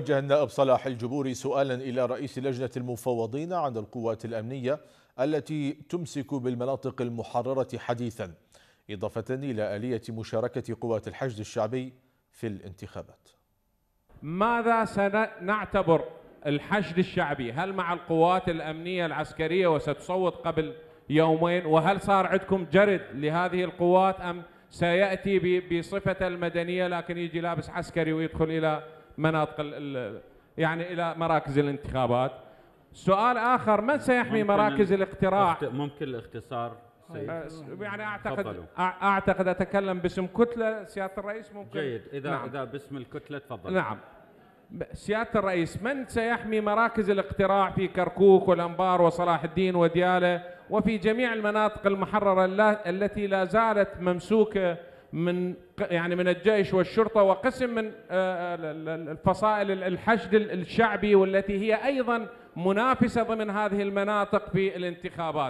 وجه النائب صلاح الجبوري سؤالا إلى رئيس لجنة المفوضين عن القوات الأمنية التي تمسك بالمناطق المحررة حديثا إضافة إلى آلية مشاركة قوات الحشد الشعبي في الانتخابات ماذا سنعتبر الحشد الشعبي هل مع القوات الأمنية العسكرية وستصوت قبل يومين وهل صار عندكم جرد لهذه القوات أم سيأتي بصفة المدنية لكن يجي لابس عسكري ويدخل إلى مناطق يعني الى مراكز الانتخابات سؤال اخر من سيحمي مراكز الاقتراع ممكن الاختصار آه، يعني اعتقد فضلوا. اعتقد اتكلم باسم كتله سياده الرئيس ممكن جيد اذا نعم. اذا باسم الكتله تفضل نعم سياده الرئيس من سيحمي مراكز الاقتراع في كركوك والانبار وصلاح الدين ودياله وفي جميع المناطق المحرره التي لا زالت ممسوكه من يعني من الجيش والشرطه وقسم من آه، آه، الفصائل الحشد الشعبي والتي هي ايضا منافسه ضمن هذه المناطق في الانتخابات